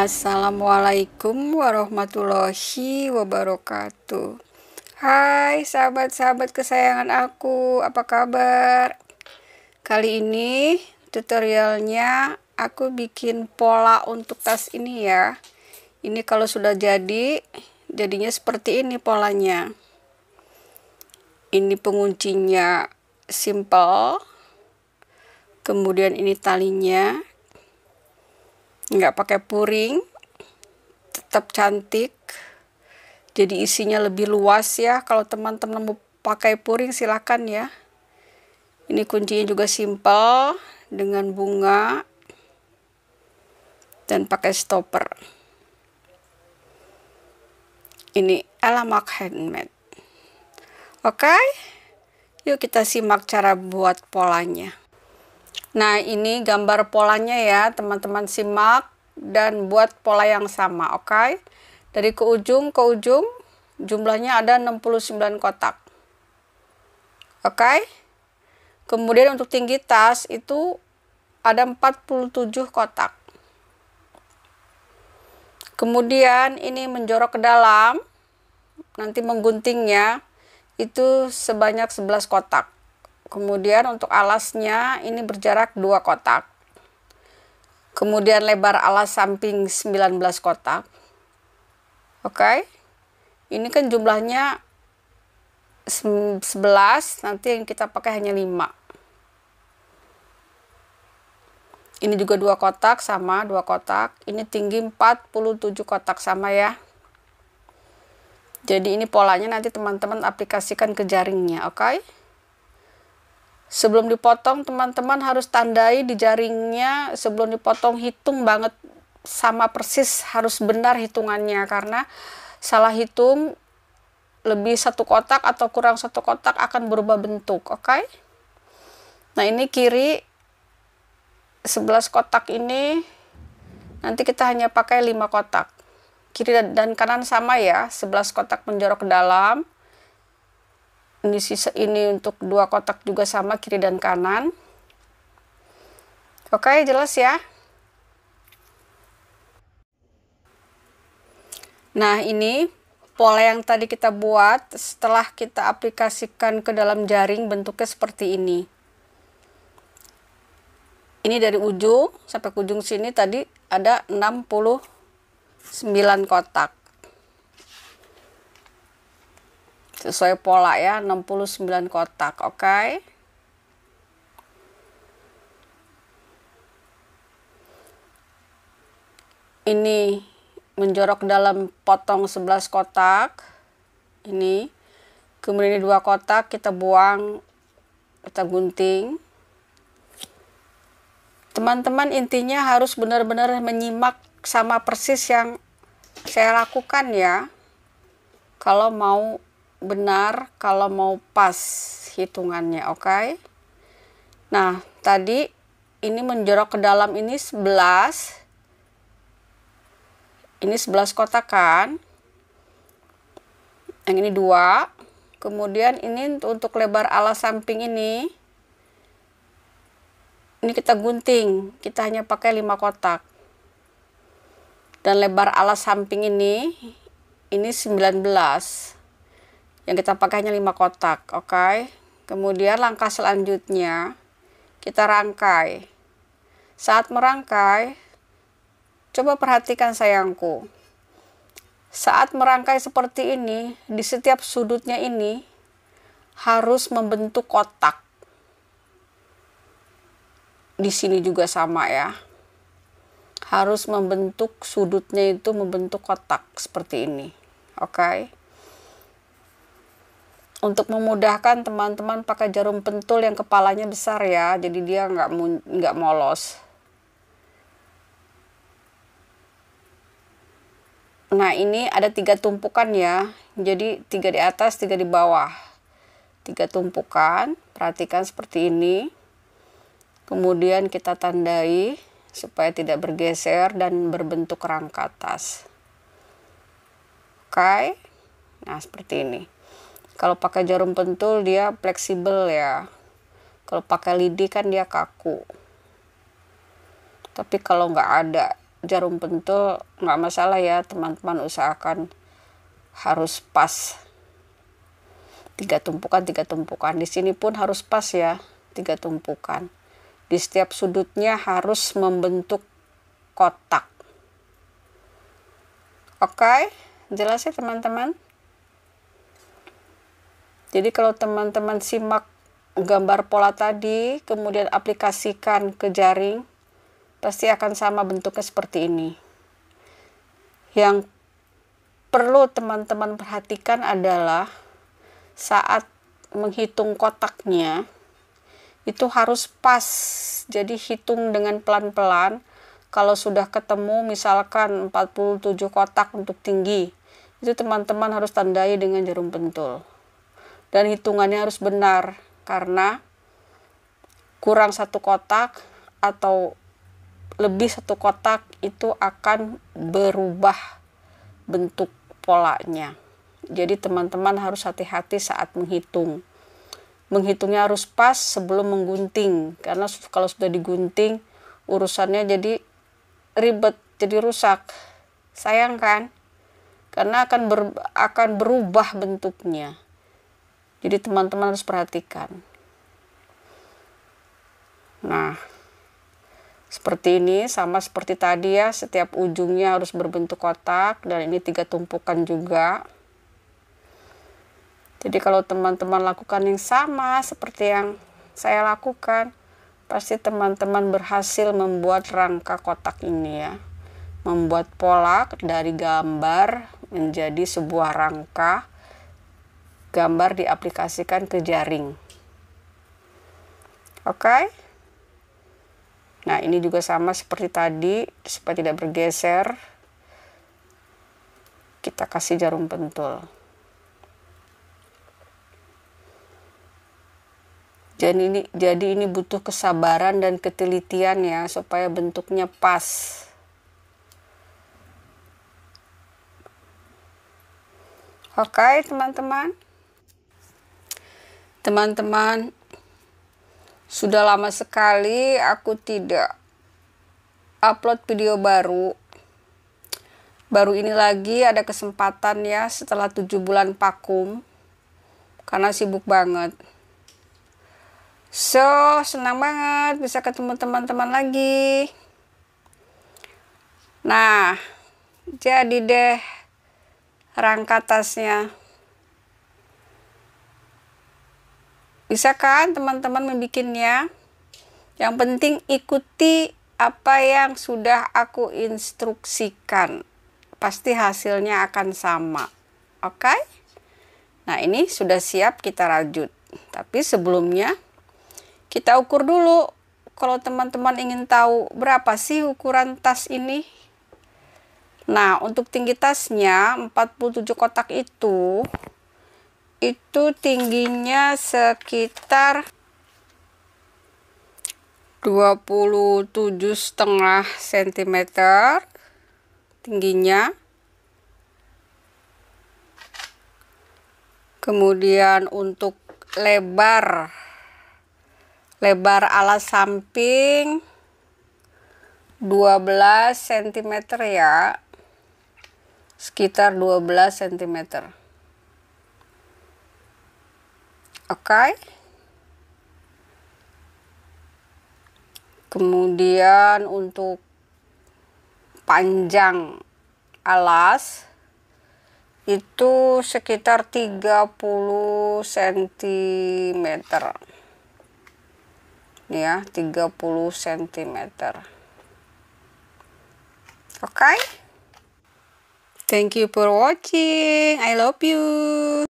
Assalamualaikum warahmatullahi wabarakatuh. Hai sahabat-sahabat kesayangan aku, apa kabar? Kali ini tutorialnya aku bikin pola untuk tas ini ya. Ini kalau sudah jadi, jadinya seperti ini polanya. Ini penguncinya simple. Kemudian ini talinya, nggak pakai puring tetap cantik jadi isinya lebih luas ya kalau teman-teman mau pakai puring silahkan ya ini kuncinya juga simple dengan bunga dan pakai stopper ini alamak handmade oke okay? yuk kita simak cara buat polanya Nah, ini gambar polanya ya, teman-teman simak dan buat pola yang sama, oke? Okay? Dari ke ujung ke ujung jumlahnya ada 69 kotak. Oke? Okay? Kemudian untuk tinggi tas itu ada 47 kotak. Kemudian ini menjorok ke dalam, nanti mengguntingnya itu sebanyak 11 kotak. Kemudian untuk alasnya ini berjarak dua kotak. Kemudian lebar alas samping 19 kotak. Oke. Okay. Ini kan jumlahnya 11, nanti yang kita pakai hanya 5. Ini juga dua kotak sama dua kotak. Ini tinggi 47 kotak sama ya. Jadi ini polanya nanti teman-teman aplikasikan ke jaringnya, oke? Okay? Sebelum dipotong, teman-teman harus tandai di jaringnya. Sebelum dipotong, hitung banget sama persis harus benar hitungannya karena salah hitung lebih satu kotak atau kurang satu kotak akan berubah bentuk, oke? Okay? Nah, ini kiri 11 kotak ini nanti kita hanya pakai 5 kotak. Kiri dan kanan sama ya, 11 kotak menjorok ke dalam, ini sisa ini untuk dua kotak juga sama kiri dan kanan oke jelas ya nah ini pola yang tadi kita buat setelah kita aplikasikan ke dalam jaring bentuknya seperti ini ini dari ujung sampai ke ujung sini tadi ada 69 kotak sesuai pola ya 69 kotak oke okay? ini menjorok dalam potong 11 kotak ini kemudian ini dua kotak kita buang kita gunting teman-teman intinya harus benar-benar menyimak sama persis yang saya lakukan ya kalau mau benar kalau mau pas hitungannya, oke? Okay? Nah, tadi ini menjorok ke dalam ini 11. Ini 11 kotak kan? Yang ini 2. Kemudian ini untuk lebar alas samping ini. Ini kita gunting. Kita hanya pakai 5 kotak. Dan lebar alas samping ini ini 19 yang kita pakainya hanya 5 kotak oke okay? kemudian langkah selanjutnya kita rangkai saat merangkai coba perhatikan sayangku saat merangkai seperti ini di setiap sudutnya ini harus membentuk kotak di sini juga sama ya harus membentuk sudutnya itu membentuk kotak seperti ini oke okay? untuk memudahkan teman-teman pakai jarum pentul yang kepalanya besar ya jadi dia nggak nggak molos nah ini ada tiga tumpukan ya jadi tiga di atas tiga di bawah tiga tumpukan perhatikan seperti ini kemudian kita tandai supaya tidak bergeser dan berbentuk rangka tas oke nah seperti ini kalau pakai jarum pentul dia fleksibel ya. Kalau pakai lidi kan dia kaku. Tapi kalau nggak ada jarum pentul nggak masalah ya teman-teman usahakan harus pas tiga tumpukan tiga tumpukan di sini pun harus pas ya tiga tumpukan di setiap sudutnya harus membentuk kotak oke okay? jelas ya teman-teman jadi kalau teman-teman simak gambar pola tadi, kemudian aplikasikan ke jaring, pasti akan sama bentuknya seperti ini. Yang perlu teman-teman perhatikan adalah saat menghitung kotaknya, itu harus pas. Jadi hitung dengan pelan-pelan. Kalau sudah ketemu misalkan 47 kotak untuk tinggi, itu teman-teman harus tandai dengan jarum pentul dan hitungannya harus benar karena kurang satu kotak atau lebih satu kotak itu akan berubah bentuk polanya. Jadi teman-teman harus hati-hati saat menghitung. Menghitungnya harus pas sebelum menggunting karena kalau sudah digunting urusannya jadi ribet, jadi rusak. Sayang kan? Karena akan ber, akan berubah bentuknya. Jadi teman-teman harus perhatikan. Nah, seperti ini sama seperti tadi ya, setiap ujungnya harus berbentuk kotak dan ini tiga tumpukan juga. Jadi kalau teman-teman lakukan yang sama seperti yang saya lakukan, pasti teman-teman berhasil membuat rangka kotak ini ya. Membuat pola dari gambar menjadi sebuah rangka gambar diaplikasikan ke jaring. Oke. Okay? Nah, ini juga sama seperti tadi supaya tidak bergeser. Kita kasih jarum pentul. Jadi ini jadi ini butuh kesabaran dan ketelitian ya supaya bentuknya pas. Oke, okay, teman-teman teman-teman sudah lama sekali aku tidak upload video baru baru ini lagi ada kesempatan ya setelah tujuh bulan vakum karena sibuk banget so senang banget bisa ketemu teman-teman lagi nah jadi deh rangka tasnya Bisa kan teman-teman membuatnya. Yang penting ikuti apa yang sudah aku instruksikan. Pasti hasilnya akan sama. Oke? Okay? Nah, ini sudah siap kita rajut. Tapi sebelumnya kita ukur dulu kalau teman-teman ingin tahu berapa sih ukuran tas ini. Nah, untuk tinggi tasnya 47 kotak itu itu tingginya sekitar 27 setengah cm tingginya kemudian untuk lebar lebar alas samping 12 cm ya sekitar 12 cm oke kemudian untuk panjang alas itu sekitar 30 cm ya 30 cm okay thank you for watching i love you